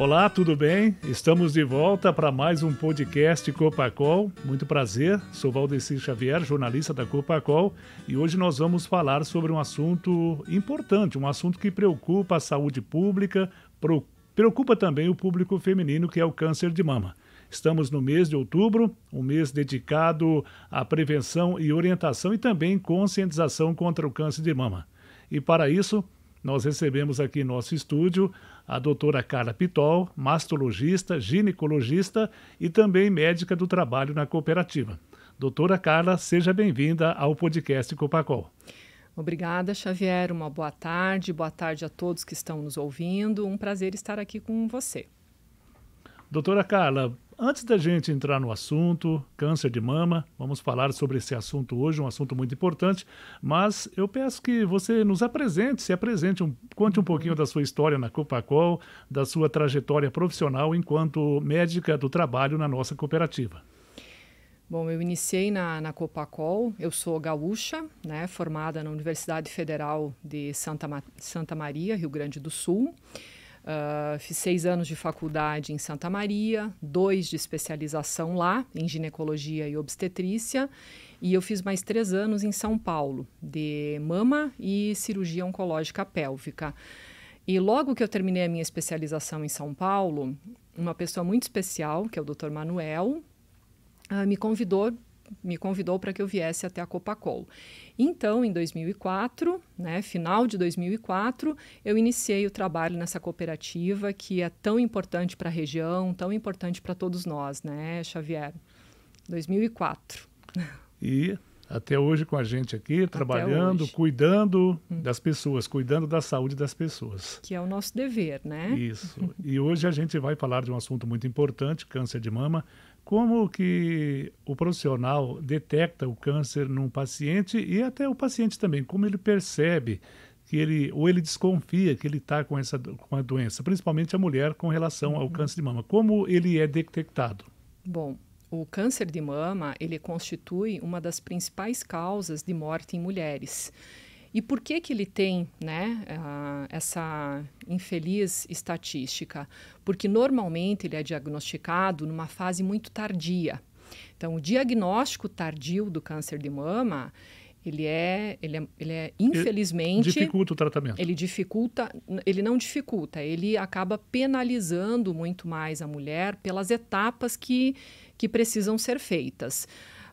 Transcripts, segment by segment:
Olá, tudo bem? Estamos de volta para mais um podcast Copacol. Muito prazer, sou Valdeci Xavier, jornalista da Copacol, e hoje nós vamos falar sobre um assunto importante, um assunto que preocupa a saúde pública, preocupa também o público feminino, que é o câncer de mama. Estamos no mês de outubro, um mês dedicado à prevenção e orientação e também conscientização contra o câncer de mama. E para isso, nós recebemos aqui em nosso estúdio a doutora Carla Pitol, mastologista, ginecologista e também médica do trabalho na cooperativa. Doutora Carla, seja bem-vinda ao podcast Copacol. Obrigada, Xavier. Uma boa tarde, boa tarde a todos que estão nos ouvindo. Um prazer estar aqui com você. Doutora Carla, antes da gente entrar no assunto, câncer de mama, vamos falar sobre esse assunto hoje, um assunto muito importante, mas eu peço que você nos apresente, se apresente, um, conte um pouquinho da sua história na Copacol, da sua trajetória profissional enquanto médica do trabalho na nossa cooperativa. Bom, eu iniciei na, na Copacol, eu sou gaúcha, né, formada na Universidade Federal de Santa, Santa Maria, Rio Grande do Sul. Uh, fiz seis anos de faculdade em Santa Maria, dois de especialização lá, em ginecologia e obstetrícia, e eu fiz mais três anos em São Paulo, de mama e cirurgia oncológica pélvica. E logo que eu terminei a minha especialização em São Paulo, uma pessoa muito especial, que é o Dr. Manuel, uh, me convidou me convidou para que eu viesse até a Copacol. Então, em 2004, né, final de 2004, eu iniciei o trabalho nessa cooperativa que é tão importante para a região, tão importante para todos nós, né, Xavier? 2004. E até hoje com a gente aqui, trabalhando, cuidando hum. das pessoas, cuidando da saúde das pessoas. Que é o nosso dever, né? Isso. e hoje a gente vai falar de um assunto muito importante, câncer de mama como que o profissional detecta o câncer num paciente e até o paciente também, como ele percebe que ele ou ele desconfia que ele está com essa com a doença, principalmente a mulher com relação ao uhum. câncer de mama, como ele é detectado? Bom, o câncer de mama ele constitui uma das principais causas de morte em mulheres. E por que que ele tem né, ah, essa infeliz estatística? Porque normalmente ele é diagnosticado numa fase muito tardia. Então, o diagnóstico tardio do câncer de mama ele é, ele é, ele é infelizmente. Ele dificulta o tratamento. Ele dificulta, ele não dificulta, ele acaba penalizando muito mais a mulher pelas etapas que, que precisam ser feitas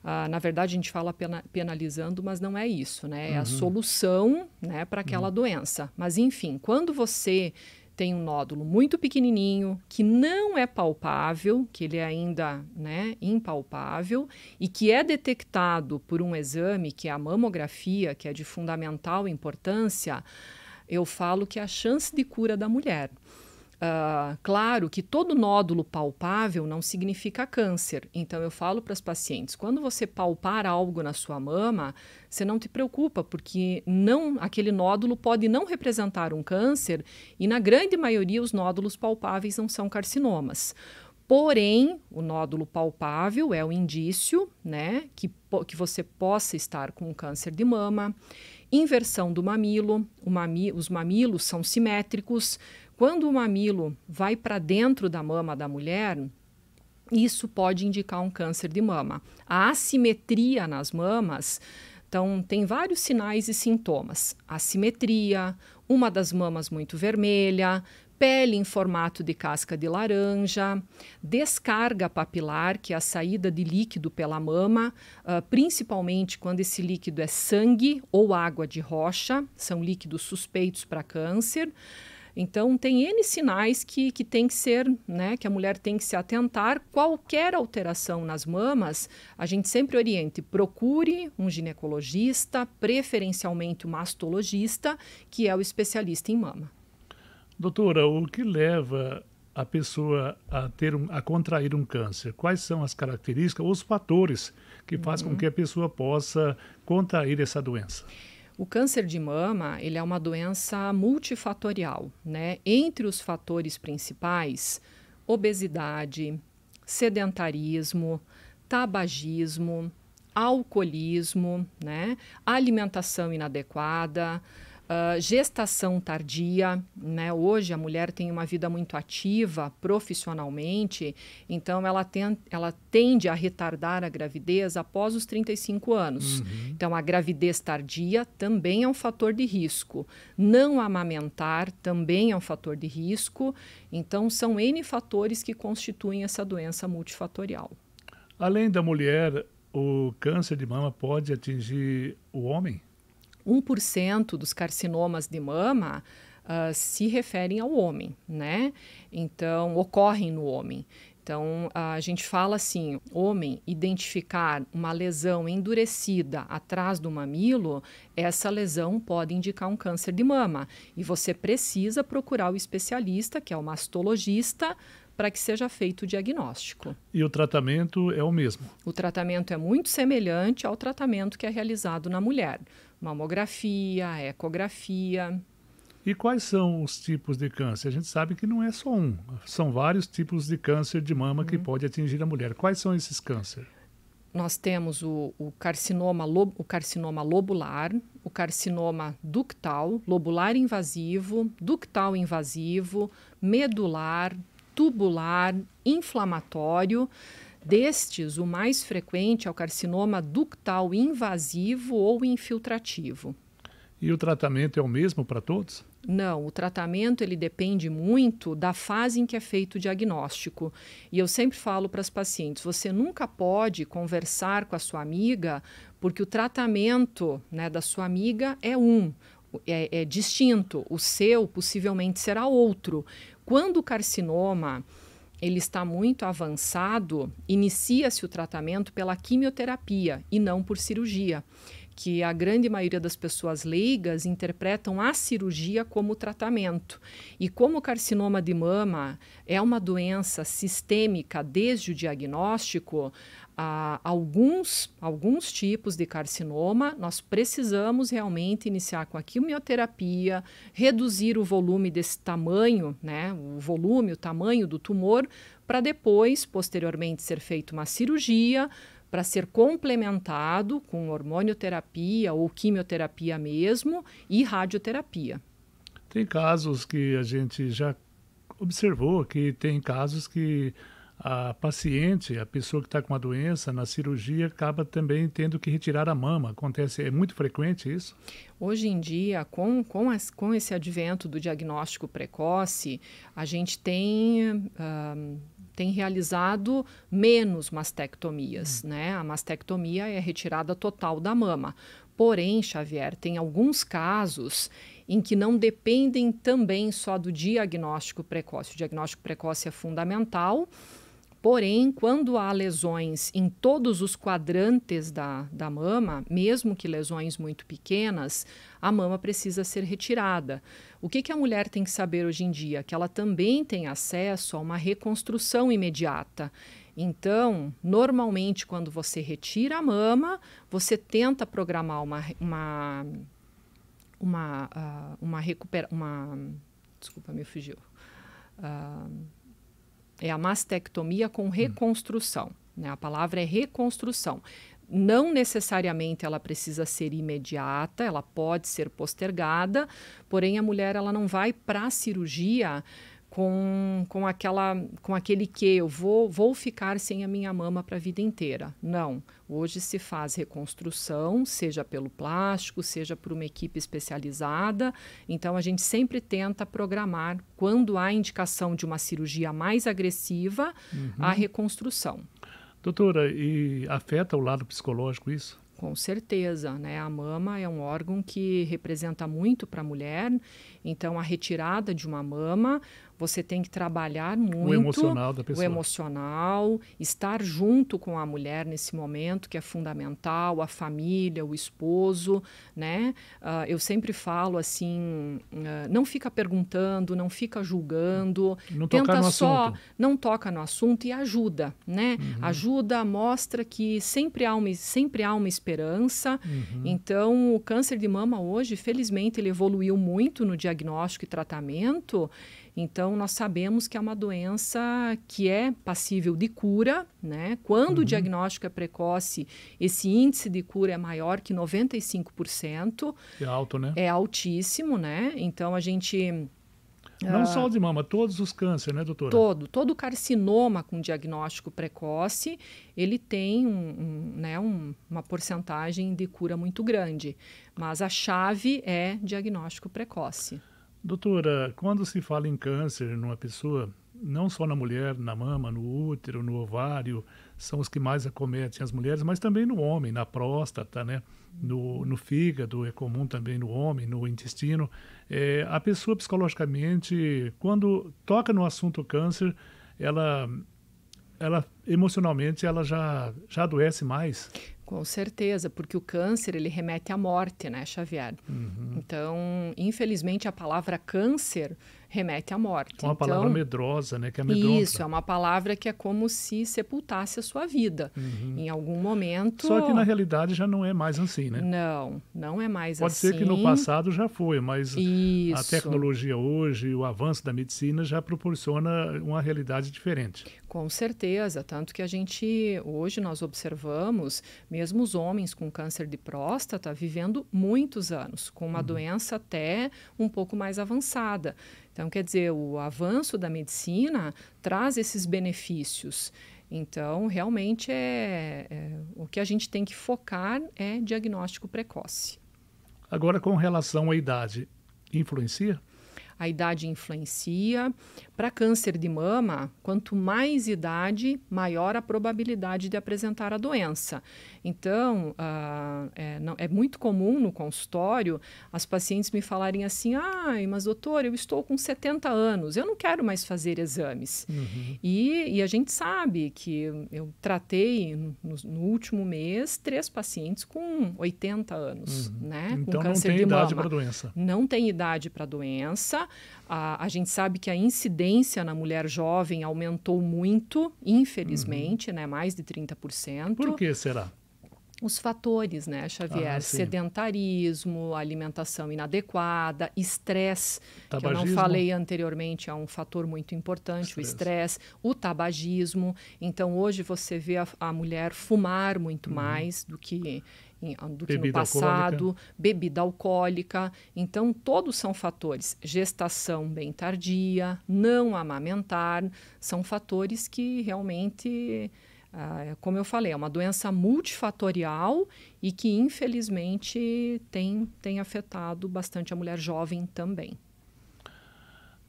ah, na verdade, a gente fala pena, penalizando, mas não é isso, né? É uhum. a solução né, para aquela uhum. doença. Mas, enfim, quando você tem um nódulo muito pequenininho, que não é palpável, que ele é ainda né, impalpável, e que é detectado por um exame, que é a mamografia, que é de fundamental importância, eu falo que é a chance de cura da mulher. Uh, claro que todo nódulo palpável não significa câncer. Então eu falo para as pacientes, quando você palpar algo na sua mama, você não te preocupa, porque não aquele nódulo pode não representar um câncer e na grande maioria os nódulos palpáveis não são carcinomas. Porém, o nódulo palpável é o um indício, né, que, que você possa estar com câncer de mama. Inversão do mamilo, mami, os mamilos são simétricos, quando o mamilo vai para dentro da mama da mulher, isso pode indicar um câncer de mama. A assimetria nas mamas, então, tem vários sinais e sintomas. Assimetria, uma das mamas muito vermelha, pele em formato de casca de laranja, descarga papilar, que é a saída de líquido pela mama, uh, principalmente quando esse líquido é sangue ou água de rocha, são líquidos suspeitos para câncer. Então, tem N sinais que, que tem que ser, né, que a mulher tem que se atentar. Qualquer alteração nas mamas, a gente sempre oriente, procure um ginecologista, preferencialmente o um mastologista, que é o especialista em mama. Doutora, o que leva a pessoa a ter um, a contrair um câncer? Quais são as características, os fatores que fazem uhum. com que a pessoa possa contrair essa doença? O câncer de mama, ele é uma doença multifatorial, né? Entre os fatores principais, obesidade, sedentarismo, tabagismo, alcoolismo, né? Alimentação inadequada, Uh, gestação tardia, né? Hoje a mulher tem uma vida muito ativa profissionalmente, então ela, tem, ela tende a retardar a gravidez após os 35 anos. Uhum. Então a gravidez tardia também é um fator de risco. Não amamentar também é um fator de risco. Então são N fatores que constituem essa doença multifatorial. Além da mulher, o câncer de mama pode atingir o homem? 1% dos carcinomas de mama uh, se referem ao homem, né? Então, ocorrem no homem. Então, a gente fala assim: homem identificar uma lesão endurecida atrás do mamilo, essa lesão pode indicar um câncer de mama. E você precisa procurar o especialista, que é o mastologista, para que seja feito o diagnóstico. E o tratamento é o mesmo? O tratamento é muito semelhante ao tratamento que é realizado na mulher mamografia, ecografia. E quais são os tipos de câncer? A gente sabe que não é só um, são vários tipos de câncer de mama uhum. que pode atingir a mulher. Quais são esses cânceres? Nós temos o, o, carcinoma lo, o carcinoma lobular, o carcinoma ductal, lobular invasivo, ductal invasivo, medular, tubular, inflamatório. Destes, o mais frequente é o carcinoma ductal invasivo ou infiltrativo. E o tratamento é o mesmo para todos? Não, o tratamento ele depende muito da fase em que é feito o diagnóstico. E eu sempre falo para as pacientes, você nunca pode conversar com a sua amiga porque o tratamento né, da sua amiga é um, é, é distinto. O seu possivelmente será outro. Quando o carcinoma ele está muito avançado, inicia-se o tratamento pela quimioterapia e não por cirurgia, que a grande maioria das pessoas leigas interpretam a cirurgia como tratamento. E como o carcinoma de mama é uma doença sistêmica desde o diagnóstico, a alguns, alguns tipos de carcinoma, nós precisamos realmente iniciar com a quimioterapia, reduzir o volume desse tamanho, né, o volume, o tamanho do tumor, para depois, posteriormente, ser feita uma cirurgia para ser complementado com hormonioterapia ou quimioterapia mesmo e radioterapia. Tem casos que a gente já observou que tem casos que a paciente, a pessoa que está com a doença, na cirurgia acaba também tendo que retirar a mama. Acontece, é muito frequente isso? Hoje em dia, com, com, as, com esse advento do diagnóstico precoce, a gente tem. tem realizado menos mastectomias, hum. né? A mastectomia é a retirada total da mama. Porém, Xavier, tem alguns casos em que não dependem também só do diagnóstico precoce. O diagnóstico precoce é fundamental, Porém, quando há lesões em todos os quadrantes da, da mama, mesmo que lesões muito pequenas, a mama precisa ser retirada. O que, que a mulher tem que saber hoje em dia? Que ela também tem acesso a uma reconstrução imediata. Então, normalmente, quando você retira a mama, você tenta programar uma, uma, uma, uh, uma recupera... Uma, desculpa, me fugiu. Uh, é a mastectomia com hum. reconstrução. Hum. Né? A palavra é reconstrução. Não necessariamente ela precisa ser imediata, ela pode ser postergada, porém a mulher ela não vai para a cirurgia com, com, aquela, com aquele que eu vou, vou ficar sem a minha mama para a vida inteira. Não. Hoje se faz reconstrução, seja pelo plástico, seja por uma equipe especializada. Então a gente sempre tenta programar quando há indicação de uma cirurgia mais agressiva, uhum. a reconstrução. Doutora, e afeta o lado psicológico isso? Com certeza, né? A mama é um órgão que representa muito para a mulher, então a retirada de uma mama você tem que trabalhar muito o emocional da pessoa. O emocional, estar junto com a mulher nesse momento que é fundamental, a família, o esposo, né? Uh, eu sempre falo assim, uh, não fica perguntando, não fica julgando, não tenta só, assunto. não toca no assunto e ajuda, né? Uhum. Ajuda, mostra que sempre há uma, sempre há uma esperança. Uhum. Então, o câncer de mama hoje, felizmente, ele evoluiu muito no diagnóstico e tratamento então, nós sabemos que é uma doença que é passível de cura, né? Quando uhum. o diagnóstico é precoce, esse índice de cura é maior que 95%. É alto, né? É altíssimo, né? Então, a gente... Não uh, só de mama, todos os cânceres, né, doutora? Todo. Todo carcinoma com diagnóstico precoce, ele tem um, um, né, um, uma porcentagem de cura muito grande. Mas a chave é diagnóstico precoce. Doutora, quando se fala em câncer numa pessoa, não só na mulher, na mama, no útero, no ovário, são os que mais acometem as mulheres, mas também no homem, na próstata, né? no, no fígado, é comum também no homem, no intestino. É, a pessoa psicologicamente, quando toca no assunto câncer, ela, ela emocionalmente ela já, já adoece mais. Com certeza, porque o câncer ele remete à morte, né, Xavier? Uhum. Então, infelizmente, a palavra câncer remete à morte. Uma então, palavra medrosa, né? Que é medrosa. Isso, é uma palavra que é como se sepultasse a sua vida. Uhum. Em algum momento. Só que na realidade já não é mais assim, né? Não, não é mais Pode assim. Pode ser que no assim. passado já foi, mas isso. a tecnologia hoje, o avanço da medicina já proporciona uma realidade diferente. Com certeza, tanto que a gente hoje nós observamos mesmo os homens com câncer de próstata vivendo muitos anos com uma uhum. doença até um pouco mais avançada. Então, quer dizer, o avanço da medicina traz esses benefícios. Então, realmente, é, é, o que a gente tem que focar é diagnóstico precoce. Agora, com relação à idade, influencia? a idade influencia. Para câncer de mama, quanto mais idade, maior a probabilidade de apresentar a doença. Então, uh, é, não, é, muito comum no consultório as pacientes me falarem assim: ai, mas doutor, eu estou com 70 anos, eu não quero mais fazer exames. Uhum. E, e, a gente sabe que eu tratei no, no, último mês três pacientes com 80 anos, uhum. né? Então, com câncer não tem de idade para doença. Não tem idade para doença a, a, gente sabe que a incidência na mulher jovem aumentou muito, infelizmente, uhum. né? Mais de 30%. Por que será? os fatores, né, Xavier? Ah, Sedentarismo, alimentação inadequada, estresse, que eu não falei anteriormente, é um fator muito importante, estresse. o estresse, o tabagismo. Então, hoje você vê a, a mulher fumar muito uhum. mais do que em, ah, do bebida que no passado, alcoólica. bebida alcoólica. Então, todos são fatores. Gestação bem tardia, não amamentar, são fatores que realmente, ah, como eu falei, é uma doença multifatorial e que, infelizmente, tem, tem afetado bastante a mulher jovem também.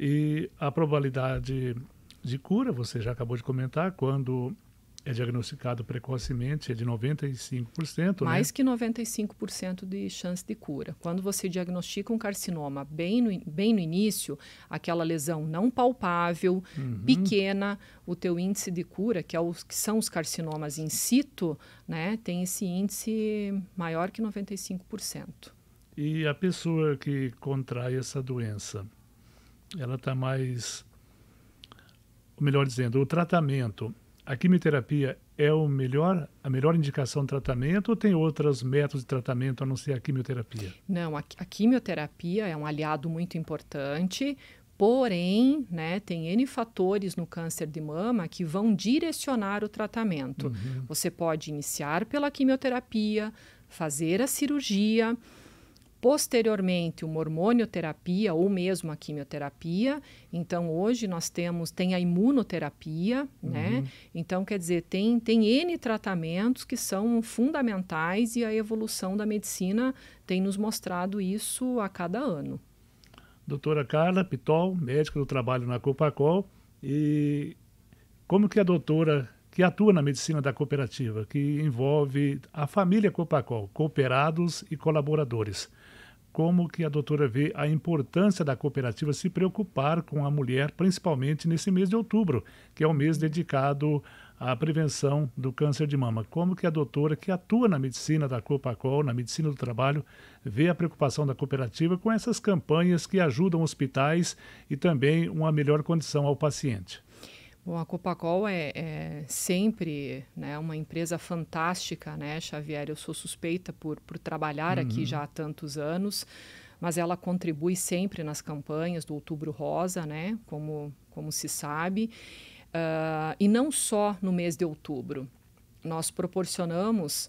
E a probabilidade de cura, você já acabou de comentar, quando é diagnosticado precocemente é de 95%. Né? Mais né? que 95% de chance de cura. Quando você diagnostica um carcinoma bem no, bem no início, aquela lesão não palpável, uhum. pequena, o teu índice de cura, que, é que são os carcinomas in situ, né, tem esse índice maior que 95%. E a pessoa que contrai essa doença, ela está mais... Melhor dizendo, o tratamento a quimioterapia é o melhor, a melhor indicação de tratamento ou tem outros métodos de tratamento a não ser a quimioterapia? Não, a, a quimioterapia é um aliado muito importante, Porém, né, tem N fatores no câncer de mama que vão direcionar o tratamento. Uhum. Você pode iniciar pela quimioterapia, fazer a cirurgia, Posteriormente, uma hormonioterapia ou mesmo a quimioterapia. Então, hoje nós temos, tem a imunoterapia, né? uhum. né? Então, quer dizer, tem, tem N tratamentos que são fundamentais e a evolução da medicina tem nos mostrado isso a cada ano. Doutora Carla Pitol, médica do trabalho na Copacol, e como que a doutora que atua na medicina da cooperativa, que envolve a família Copacol, cooperados e colaboradores como que a doutora vê a importância da cooperativa se preocupar com a mulher, principalmente nesse mês de outubro, que é o mês dedicado à prevenção do câncer de mama. Como que a doutora que atua na medicina da Copacol, na medicina do trabalho, vê a preocupação da cooperativa com essas campanhas que ajudam hospitais e também uma melhor condição ao paciente? Bom, a Copacol é, é, sempre né, uma empresa fantástica, né, Xavier? Eu sou suspeita por, por trabalhar uhum. aqui já há tantos anos, mas ela contribui sempre nas campanhas do Outubro Rosa, né, como, como se sabe, uh, e não só no mês de outubro. Nós proporcionamos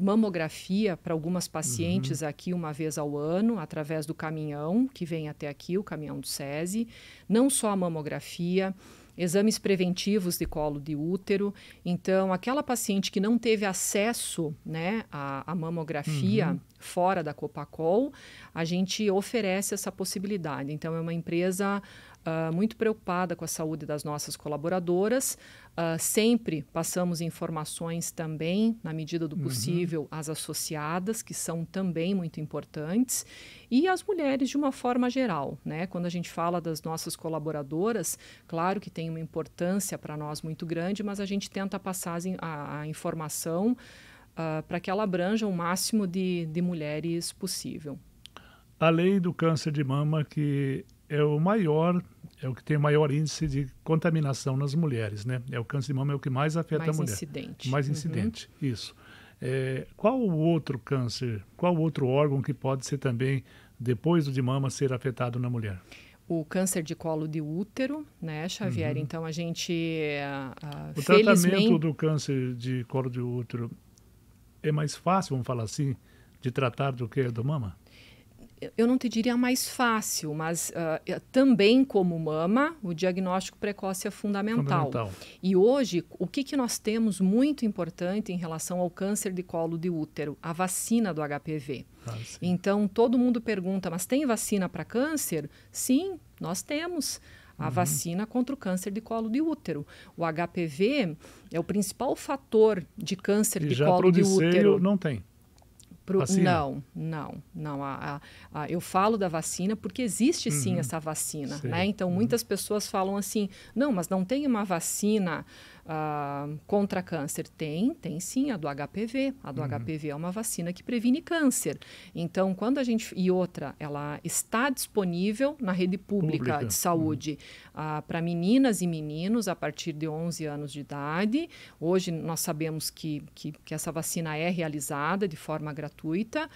mamografia para algumas pacientes uhum. aqui uma vez ao ano, através do caminhão que vem até aqui, o caminhão do SESI. Não só a mamografia, exames preventivos de colo de útero. Então, aquela paciente que não teve acesso né, à, à mamografia uhum. fora da Copacol, a gente oferece essa possibilidade. Então, é uma empresa uh, muito preocupada com a saúde das nossas colaboradoras. Uh, sempre passamos informações também, na medida do uhum. possível, uhum. às associadas, que são também muito importantes, e às mulheres de uma forma geral. Né? Quando a gente fala das nossas colaboradoras, claro que tem uma importância para nós muito grande, mas a gente tenta passar a, a informação. Uh, ah, para que ela abranja o máximo de, de mulheres possível. A lei do câncer de mama que é o maior, é o que tem maior índice de contaminação nas mulheres, né? É o câncer de mama é o que mais afeta mais a mulher. Mais incidente. Mais uhum. incidente, uhum. isso. É, qual o outro câncer, qual o outro órgão que pode ser também, depois do de mama, ser afetado na mulher? o câncer de colo de útero, né, Xavier? Uhum. Então a gente. Ah, ah, o felizmente... tratamento do câncer de colo de útero é mais fácil, vamos falar assim, de tratar do que do mama? eu não te diria mais fácil, mas uh, também como mama, o diagnóstico precoce é fundamental. fundamental. E hoje, o que, que nós temos muito importante em relação ao câncer de colo de útero? A vacina do HPV. Ah, então, todo mundo pergunta, mas tem vacina para câncer? Sim, nós temos a uhum. vacina contra o câncer de colo de útero. O HPV é o principal fator de câncer e de colo de útero. não tem. Pro, Não, não, não. A, a, a, eu falo da vacina porque existe sim uhum. essa vacina, né? Então, uhum. muitas pessoas falam assim, não, mas não tem uma vacina Uh, contra câncer tem, tem sim a do HPV. A do uhum. HPV é uma vacina que previne câncer. Então, quando a gente e outra, ela está disponível na rede pública, pública. de saúde uhum. uh, para meninas e meninos a partir de 11 anos de idade. Hoje nós sabemos que, que, que essa vacina é realizada de forma gratuita.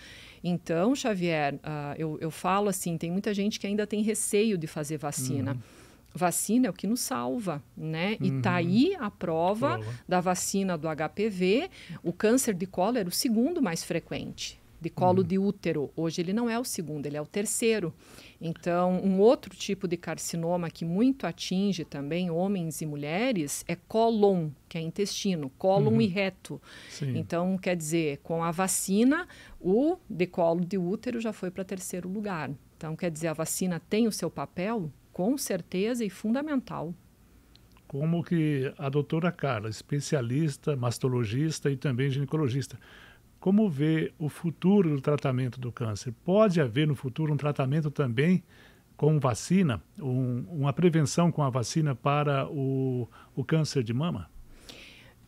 Então, Xavier, uh, eu, eu falo assim, tem muita gente que ainda tem receio de fazer vacina. Uhum vacina é o que nos salva, né? E tá uhum. aí a prova, da vacina do HPV. O câncer de colo era o segundo mais frequente de colo uhum. de útero. Hoje ele não é o segundo, ele é o terceiro. Então, um outro tipo de carcinoma que muito atinge também homens e mulheres é colon, que é intestino, cólon uhum. e reto. Sim. Então, quer dizer, com a vacina, o de colo de útero já foi para terceiro lugar. Então, quer dizer, a vacina tem o seu papel com certeza e fundamental. Como que a doutora Carla, especialista, mastologista e também ginecologista, como vê o futuro do tratamento do câncer? Pode haver no futuro um tratamento também com vacina, um, uma prevenção com a vacina para o, o câncer de mama?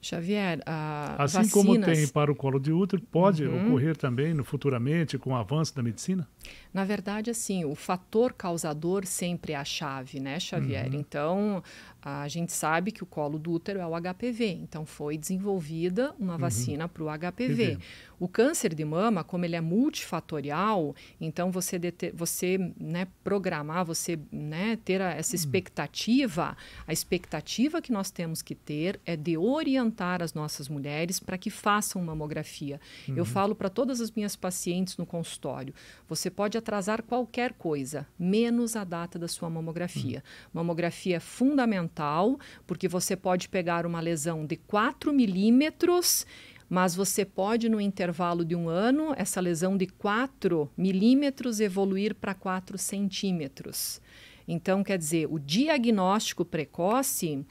Xavier, a assim vacinas... como tem para o colo de útero, pode uhum. ocorrer também no futuramente com o avanço da medicina? Na verdade, assim, o fator causador sempre é a chave, né, Xavier? Uhum. Então, a gente sabe que o colo do útero é o HPV. Então, foi desenvolvida uma uhum. vacina para o HPV. O câncer de mama, como ele é multifatorial, então você, você né, programar, você né, ter a, essa uhum. expectativa, a expectativa que nós temos que ter é de orientar as nossas mulheres para que façam mamografia. Eu uhum. falo para todas as minhas pacientes no consultório, você você pode atrasar qualquer coisa, menos a data da sua mamografia. Hum. Mamografia é fundamental, porque você pode pegar uma lesão de 4 milímetros mas você pode, no intervalo de um ano, essa lesão de 4 milímetros evoluir para 4 centímetros. Então, quer dizer, o diagnóstico precoce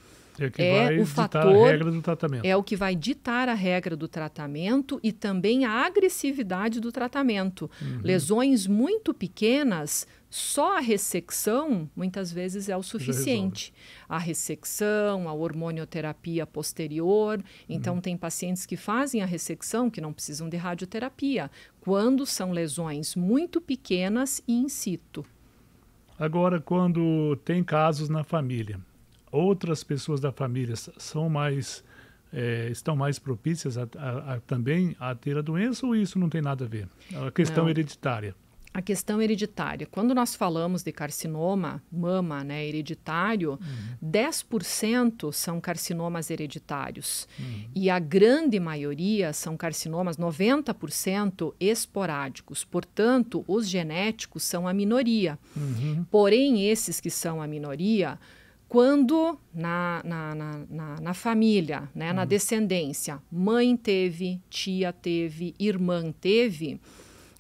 é, que é vai o fator a regra do tratamento. é o que vai ditar a regra do tratamento e também a agressividade do tratamento. Uhum. Lesões muito pequenas só a ressecção muitas vezes é o suficiente. A ressecção, a hormonioterapia posterior. Então, uhum. tem pacientes que fazem a ressecção que não precisam de radioterapia, quando são lesões muito pequenas e in situ. Agora, quando tem casos na família, outras pessoas da família são mais é, estão mais propícias a, a, a, também a ter a doença ou isso não tem nada a ver? A questão não. hereditária. A questão hereditária. Quando nós falamos de carcinoma, mama, né, hereditário, uhum. 10% são carcinomas hereditários. Uhum. E a grande maioria são carcinomas, 90% esporádicos. Portanto, os genéticos são a minoria. Uhum. Porém, esses que são a minoria, quando na, na, na, na, na família, né, na uhum. descendência, mãe teve, tia teve, irmã teve,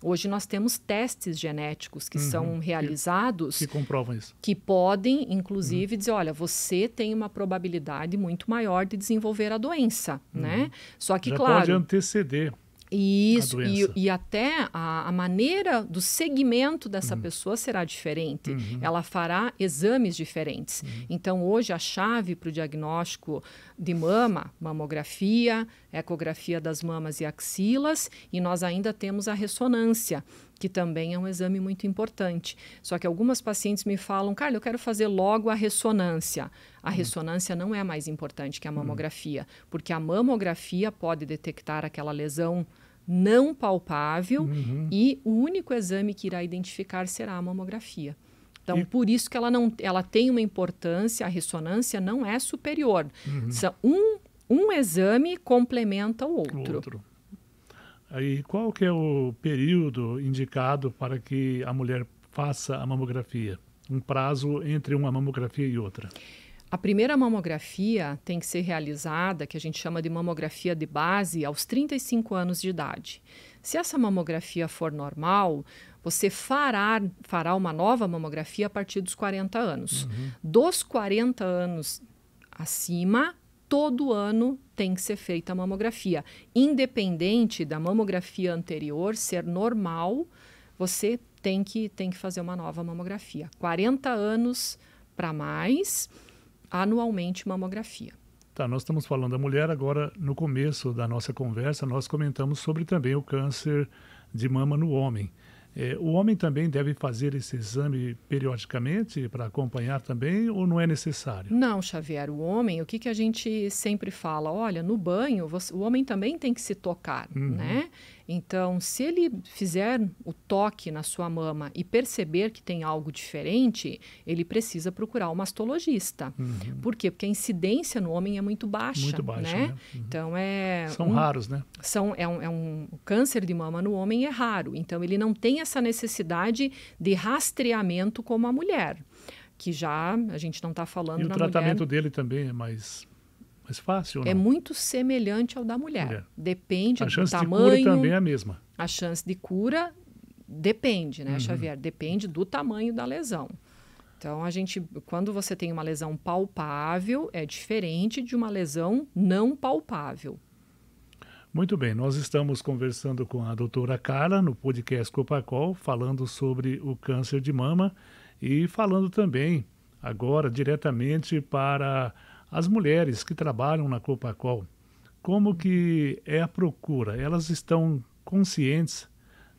Hoje nós temos testes genéticos que uhum, são realizados. Que, que, comprovam isso. Que podem, inclusive, uhum. dizer: olha, você tem uma probabilidade muito maior de desenvolver a doença, uhum. né? Só que, Já claro. Pode anteceder. Isso, e, e, até a, a, maneira do segmento dessa uhum. pessoa será diferente. Uhum. Ela fará exames diferentes. Uhum. Então, hoje, a chave para o diagnóstico de mama, mamografia, ecografia das mamas e axilas, e nós ainda temos a ressonância que também é um exame muito importante. Só que algumas pacientes me falam, Carla, eu quero fazer logo a ressonância. A hum. ressonância não é mais importante que a hum. mamografia, hum. porque a mamografia pode detectar aquela lesão não palpável uhum. e o único exame que irá identificar será a mamografia. Então, e... por isso que ela, não, ela tem uma importância, a ressonância não é superior. Uhum. Um, um exame complementa o outro. O outro. E qual que é o período indicado para que a mulher faça a mamografia? Um prazo entre uma mamografia e outra? A primeira mamografia tem que ser realizada, que a gente chama de mamografia de base, aos 35 anos de idade. Se essa mamografia for normal, você fará, fará uma nova mamografia a partir dos 40 anos. Uhum. Dos 40 anos acima, todo ano tem que ser feita a mamografia. Independente da mamografia anterior ser normal, você tem que, tem que fazer uma nova mamografia. 40 anos para mais, anualmente mamografia. Tá, nós estamos falando da mulher agora no começo da nossa conversa, nós comentamos sobre também o câncer de mama no homem. É, o homem também deve fazer esse exame periodicamente para acompanhar também ou não é necessário? Não, Xavier. O homem, o que, que a gente sempre fala? Olha, no banho, você, o homem também tem que se tocar, uhum. né? Então, se ele fizer o toque na sua mama e perceber que tem algo diferente, ele precisa procurar o um mastologista. Uhum. Por quê? Porque a incidência no homem é muito baixa. Muito baixa, né? né? Uhum. Então, é... São um, raros, né? São, é um, é um câncer de mama no homem é raro. Então, ele não tem essa necessidade de rastreamento como a mulher que já a gente não está falando e o tratamento mulher. dele também é mais mais fácil? É muito semelhante ao da mulher. mulher. Depende a chance De cura também é a mesma. A chance de cura depende, né, uhum. Xavier? Depende do tamanho da lesão. Então, a gente, quando você tem uma lesão palpável, é diferente de uma lesão não palpável. Muito bem, nós estamos conversando com a doutora Carla no podcast Copacol, falando sobre o câncer de mama e falando também agora diretamente para as mulheres que trabalham na Copacol, como que é a procura? Elas estão conscientes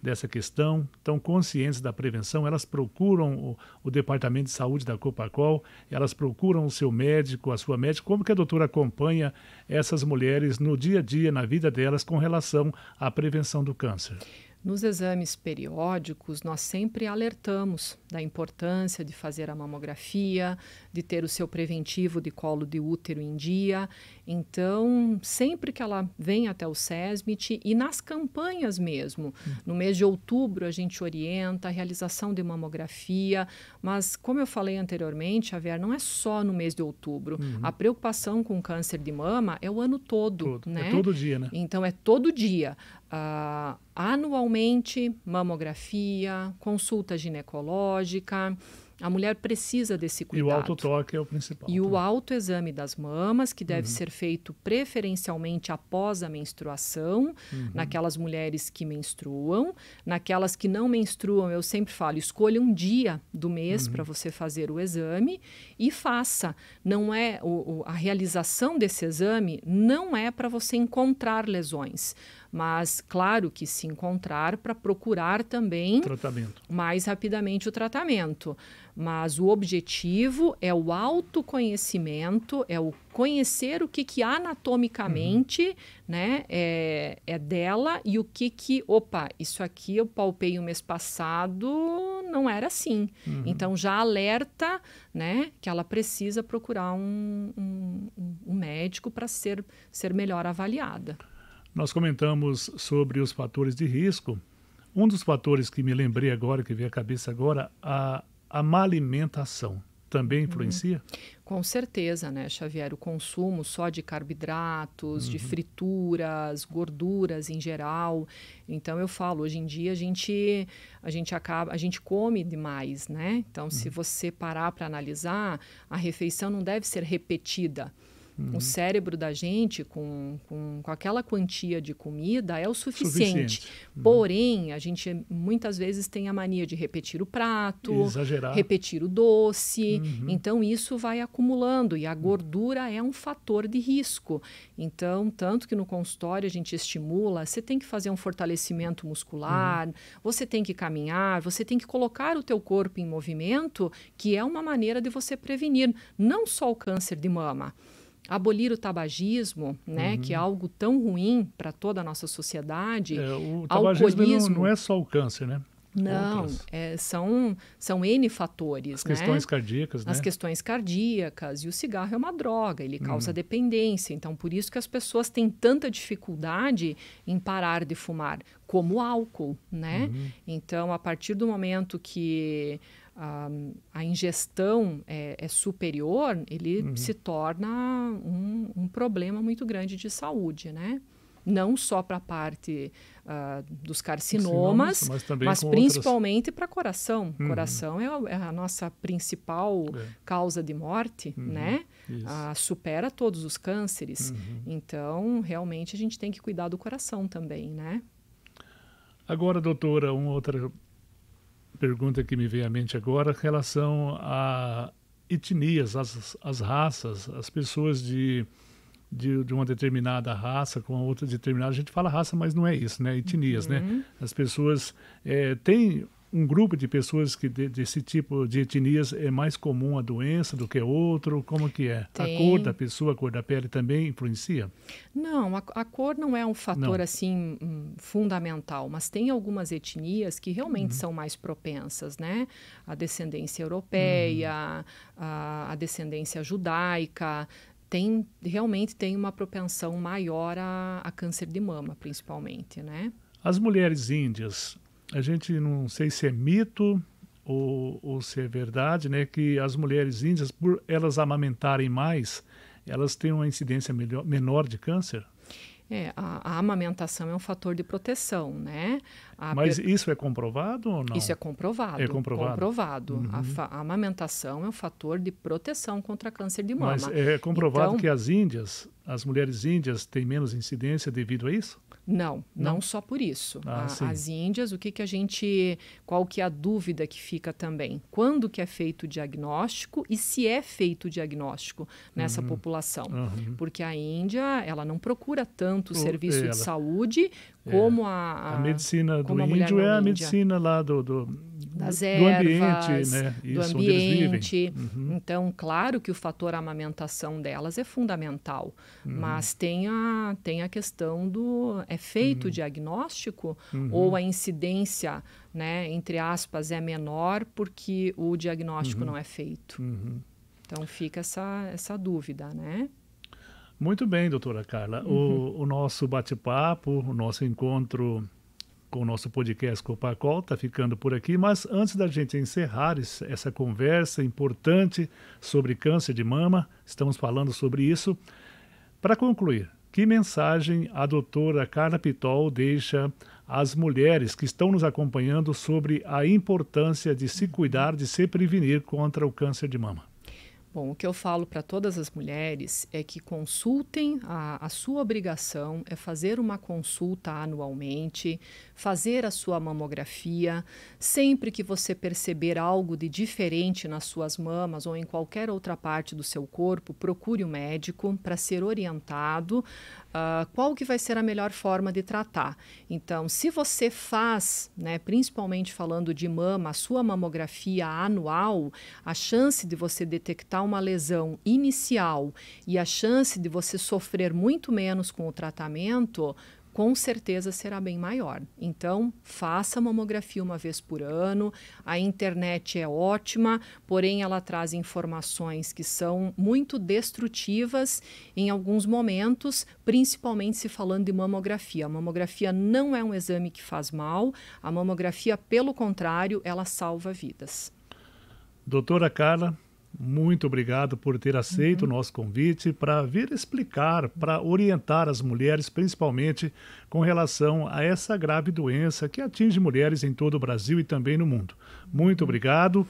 dessa questão, estão conscientes da prevenção, elas procuram o, o, Departamento de Saúde da Copacol, elas procuram o seu médico, a sua médica, como que a doutora acompanha essas mulheres no dia a dia, na vida delas, com relação à prevenção do câncer? Nos exames periódicos, nós sempre alertamos da importância de fazer a mamografia, de ter o seu preventivo de colo de útero em dia. Então, sempre que ela vem até o SESMIT e nas campanhas mesmo. Hum. No mês de outubro, a gente orienta a realização de mamografia, mas, como eu falei anteriormente, a VER não é só no mês de outubro. Uhum. A preocupação com câncer de mama é o ano todo. todo. É né? É todo dia, né? Então, é todo dia uh, anualmente mamografia, consulta ginecológica. A mulher precisa desse cuidado. E o autotoque é o principal. E tá? o autoexame das mamas, que deve uhum. ser feito preferencialmente após a menstruação, uhum. naquelas mulheres que menstruam. Naquelas que não menstruam, eu sempre falo, escolha um dia do mês uhum. para você fazer o exame e faça. Não é o, o, a realização desse exame não é para você encontrar lesões. Mas, claro que se encontrar para procurar também tratamento. mais rapidamente o tratamento. Mas o objetivo é o autoconhecimento, é o conhecer o que, que anatomicamente uhum. né, é, é dela e o que, que, opa, isso aqui eu palpei o mês passado, não era assim. Uhum. Então já alerta né, que ela precisa procurar um, um, um médico para ser, ser melhor avaliada nós comentamos sobre os fatores de risco. Um dos fatores que me lembrei agora, que veio à cabeça agora, a, a má alimentação também uhum. influencia? Uhum. Com certeza, né, Xavier? O consumo só de carboidratos, uhum. de frituras, gorduras em geral. Então eu falo, hoje em dia a gente a gente acaba, a gente come demais, né? Então uhum. se você parar para analisar, a refeição não deve ser repetida. Uhum. O cérebro da gente, com, com, com, aquela quantia de comida, é o suficiente. suficiente. Uhum. Porém, a gente muitas vezes tem a mania de repetir o prato, Exagerar. repetir o doce. Uhum. Então, isso vai acumulando e a uhum. gordura é um fator de risco. Então, tanto que no consultório a gente estimula, você tem que fazer um fortalecimento muscular, uhum. você tem que caminhar, você tem que colocar o teu corpo em movimento, que é uma maneira de você prevenir não só o câncer de mama, abolir o tabagismo, né, uhum. que é algo tão ruim para toda a nossa sociedade. É, o tabagismo não, não, é só o câncer, né? Não, é, são, são N fatores. As né? questões cardíacas, né? As questões cardíacas. E o cigarro é uma droga, ele causa uhum. dependência. Então, por isso que as pessoas têm tanta dificuldade em parar de fumar, como o álcool, né? Uhum. Então, a partir do momento que a, a ingestão é, é, superior, ele uhum. se torna um, um, problema muito grande de saúde, né? Não só para a parte uh, dos carcinomas, Sinomas, mas, mas principalmente outras... para coração. Uhum. Coração é a, é a, nossa principal é. causa de morte, uhum. né? Uh, supera todos os cânceres. Uhum. Então, realmente, a gente tem que cuidar do coração também, né? Agora, doutora, uma outra pergunta que me vem à mente agora, em relação a etnias, as, as raças, as pessoas de, de, de, uma determinada raça com outra determinada. A gente fala raça, mas não é isso, né? Etnias, né? uhum. né? As pessoas é, têm um grupo de pessoas que de, desse tipo de etnias é mais comum a doença do que outro? Como que é? Tem. A cor da pessoa, a cor da pele também influencia? Não, a, a cor não é um fator não. assim hum, fundamental, mas tem algumas etnias que realmente uhum. são mais propensas, né? A descendência europeia, uhum. a, a descendência judaica, tem realmente tem uma propensão maior a, a câncer de mama, principalmente, né? As mulheres índias, a gente não sei se é mito ou, ou se é verdade, né, que as mulheres índias, por elas amamentarem mais, elas têm uma incidência melhor, menor de câncer? É, a, a, amamentação é um fator de proteção, né? A Mas per... isso é comprovado ou não? Isso é comprovado. É comprovado. comprovado. Uhum. A, fa... a, amamentação é um fator de proteção contra câncer de mama. Mas é comprovado então... que as índias, as mulheres índias, têm menos incidência devido a isso? Não, não, não, só por isso. Ah, a, as índias, o que, que a gente. Qual que é a dúvida que fica também? Quando que é feito o diagnóstico e se é feito o diagnóstico nessa uhum. população? Uhum. Porque a Índia, ela não procura tanto o serviço ela, de saúde como é. a, a, a. medicina do índio é a índia. medicina lá do, do das ervas, do ambiente, né? Isso, do ambiente. Uhum. Então, claro que o fator amamentação delas é fundamental, uhum. mas tem a, tem a questão do é feito o uhum. diagnóstico uhum. ou a incidência, né, entre aspas, é menor porque o diagnóstico uhum. não é feito. Então fica essa, essa dúvida, né? Muito bem, doutora Carla. Uhum. O, o nosso bate-papo, o nosso encontro com o nosso podcast Copacol, está ficando por aqui, mas antes da gente encerrar essa conversa importante sobre câncer de mama, estamos falando sobre isso. Para concluir, que mensagem a doutora Carla Pitol deixa às mulheres que estão nos acompanhando sobre a importância de se cuidar, de se prevenir contra o câncer de mama? Bom, o que eu falo para todas as mulheres é que consultem, a, a, sua obrigação é fazer uma consulta anualmente, fazer a sua mamografia. Sempre que você perceber algo de diferente nas suas mamas ou em qualquer outra parte do seu corpo, procure o um médico para ser orientado uh, qual que vai ser a melhor forma de tratar. Então, se você faz, né, principalmente falando de mama, a sua mamografia anual, a chance de você detectar uma lesão inicial e a chance de você sofrer muito menos com o tratamento com certeza será bem maior. Então, faça mamografia uma vez por ano. A internet é ótima, porém ela traz informações que são muito destrutivas em alguns momentos, principalmente se falando de mamografia. A mamografia não é um exame que faz mal, a mamografia, pelo contrário, ela salva vidas. Doutora Carla, muito obrigado por ter aceito o uhum. nosso convite para vir explicar, para orientar as mulheres, principalmente com relação a essa grave doença que atinge mulheres em todo o Brasil e também no mundo. Muito uhum. obrigado.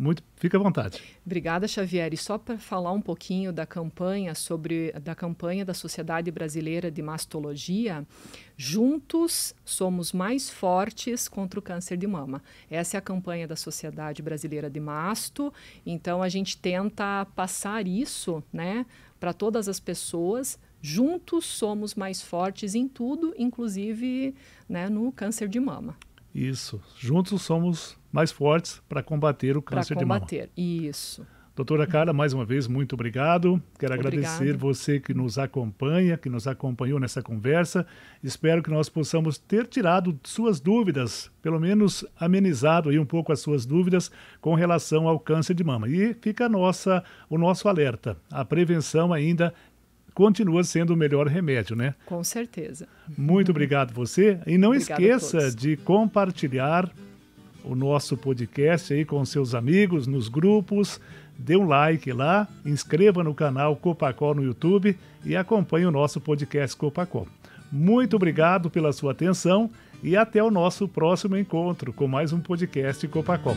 Muito, fica à vontade. Obrigada, Xavier. E só para falar um pouquinho da campanha sobre da campanha da Sociedade Brasileira de Mastologia, juntos somos mais fortes contra o câncer de mama. Essa é a campanha da Sociedade Brasileira de Masto. Então a gente tenta passar isso, né, para todas as pessoas. Juntos somos mais fortes em tudo, inclusive né, no câncer de mama. Isso. Juntos somos mais fortes para combater o câncer combater. de mama. Isso. Doutora Carla, mais uma vez, muito obrigado. Quero agradecer você que nos acompanha, que nos acompanhou nessa conversa. Espero que nós possamos ter tirado suas dúvidas, pelo menos amenizado aí um pouco as suas dúvidas com relação ao câncer de mama. E fica nossa, o nosso alerta. A prevenção ainda continua sendo o melhor remédio, né? Com certeza. Muito obrigado você e não esqueça de compartilhar o nosso podcast aí com seus amigos, nos grupos. Dê um like lá, inscreva no canal Copacol no YouTube e acompanhe o nosso podcast Copacol. Muito obrigado pela sua atenção e até o nosso próximo encontro com mais um podcast Copacol.